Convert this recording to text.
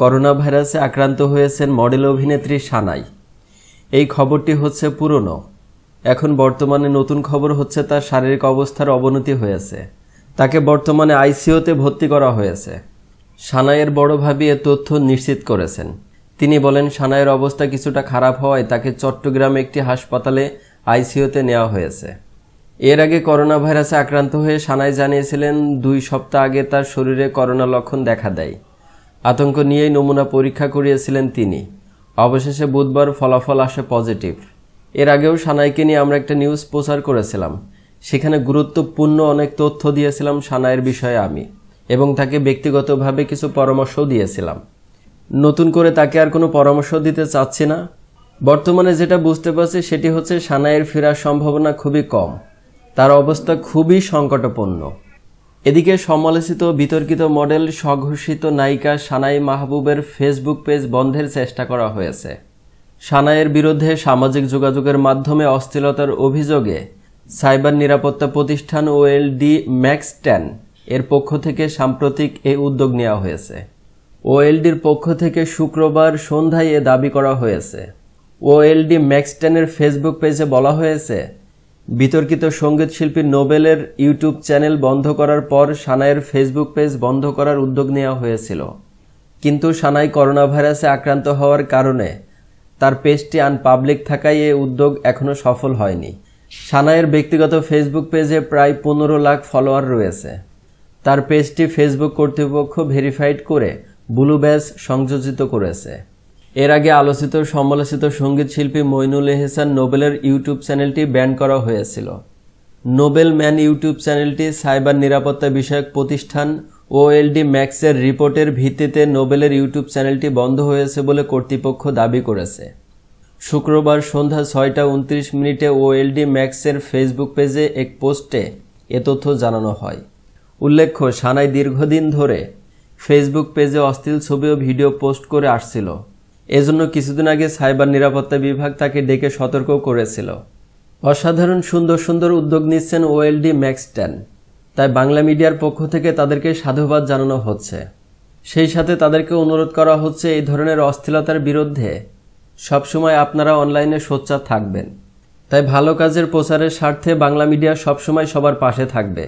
corona ভাইরাসে আক্রান্ত হয়েছেন মডেল অভিনেত্রী সানাই এই খবরটি হচ্ছে পুরনো এখন বর্তমানে নতুন খবর হচ্ছে তার শারীরিক অবস্থার অবনতি হয়েছে তাকে বর্তমানে আইসিওতে ভর্তি করা হয়েছে সানাইয়ের বড় ভাবি এ তথ্য নিশ্চিত করেছেন তিনি বলেন সানাইয়ের অবস্থা কিছুটা খারাপ হওয়ায় তাকে চট্টগ্রাম একটি হাসপাতালে আইসিওতে নেওয়া হয়েছে এর আগে করোনা ভাইরাসে আক্রান্ত হয়ে সানাই জানিয়েছিলেন দুই সপ্তাহ আগে তার শরীরে করোনা লক্ষণ দেখা দেয় আতঙ্ক নিয়েই নমুনা পরীক্ষা করিয়েছিলেন তিনি অবশেষে বুধবার ফলাফল আসে পজিটিভ এর আগেও সানাইকে নিয়ে আমরা একটা নিউজ প্রচার করেছিলাম সেখানে গুরুত্বপূর্ণ অনেক তথ্য দিয়েছিলাম সানাইয়ের বিষয়ে আমি এবং তাকে ব্যক্তিগতভাবে কিছু পরামর্শও দিয়েছিলাম নতুন করে তাকে আর কোনো পরামর্শ দিতে চাচ্ছি না বর্তমানে যেটা বুঝতে পারছি সেটি হচ্ছে সানাইয়ের ফেরার সম্ভাবনা খুবই কম তার অবস্থা খুবই সংকটপূর্ণ এদিকে সমালোচিত বিতর্কিত মডেল স্বঘোষিত নায়িকা সানাই মাহবুবের ফেসবুক পেজ বন্ধের চেষ্টা করা হয়েছে সানাইয়ের বিরুদ্ধে সামাজিক যোগাযোগের মাধ্যমে অস্থিরতার অভিযোগে সাইবার নিরাপত্তা প্রতিষ্ঠান ওএলডি ম্যাক্স টেন এর পক্ষ থেকে সাম্প্রতিক এ উদ্যোগ নেওয়া হয়েছে ওএলডির পক্ষ থেকে শুক্রবার সন্ধ্যায় এ দাবি করা হয়েছে ওএলডি ম্যাক্স টেনের ফেসবুক পেজে বলা হয়েছে বিতর্কিত সঙ্গীত শিল্পী নোবেলের ইউটিউব চ্যানেল বন্ধ করার পর সানাইয়ের ফেসবুক পেজ বন্ধ করার উদ্যোগ নেওয়া হয়েছিল কিন্তু সানাই করোনা ভাইরাসে আক্রান্ত হওয়ার কারণে তার পেজটি আনপাবলিক থাকায় এ উদ্যোগ এখনও সফল হয়নি সানাইয়ের ব্যক্তিগত ফেসবুক পেজে প্রায় পনেরো লাখ ফলোয়ার রয়েছে তার পেজটি ফেসবুক কর্তৃপক্ষ ভেরিফাইড করে ব্লু ব্যাস সংযোজিত করেছে এর আগে আলোচিত সমালোচিত সঙ্গীত শিল্পী মইনুল এহসান নোবেলের ইউটিউব চ্যানেলটি ব্যান করা হয়েছিল নোবেল ম্যান ইউটিউব চ্যানেলটি সাইবার নিরাপত্তা বিষয়ক প্রতিষ্ঠান ওএলডি ম্যাক্সের রিপোর্টের ভিত্তিতে নোবেলের ইউটিউব চ্যানেলটি বন্ধ হয়েছে বলে কর্তৃপক্ষ দাবি করেছে শুক্রবার সন্ধ্যা ছয়টা উনত্রিশ মিনিটে ওএলডি ম্যাক্সের ফেসবুক পেজে এক পোস্টে এ তথ্য জানানো হয় উল্লেখ্য সানাই দীর্ঘদিন ধরে ফেসবুক পেজে অশ্লীল ছবি ও ভিডিও পোস্ট করে আসছিল এজন্য কিছুদিন আগে সাইবার নিরাপত্তা বিভাগ তাকে ডেকে সতর্ক করেছিল অসাধারণ সুন্দর সুন্দর উদ্যোগ নিচ্ছেন ওএলডি ম্যাক্সটেন তাই বাংলা মিডিয়ার পক্ষ থেকে তাদেরকে সাধুবাদ জানানো হচ্ছে সেই সাথে তাদেরকে অনুরোধ করা হচ্ছে এই ধরনের অস্থিলতার বিরুদ্ধে সবসময় আপনারা অনলাইনে সোচ্চার থাকবেন তাই ভালো কাজের প্রচারের স্বার্থে বাংলা মিডিয়া সবসময় সবার পাশে থাকবে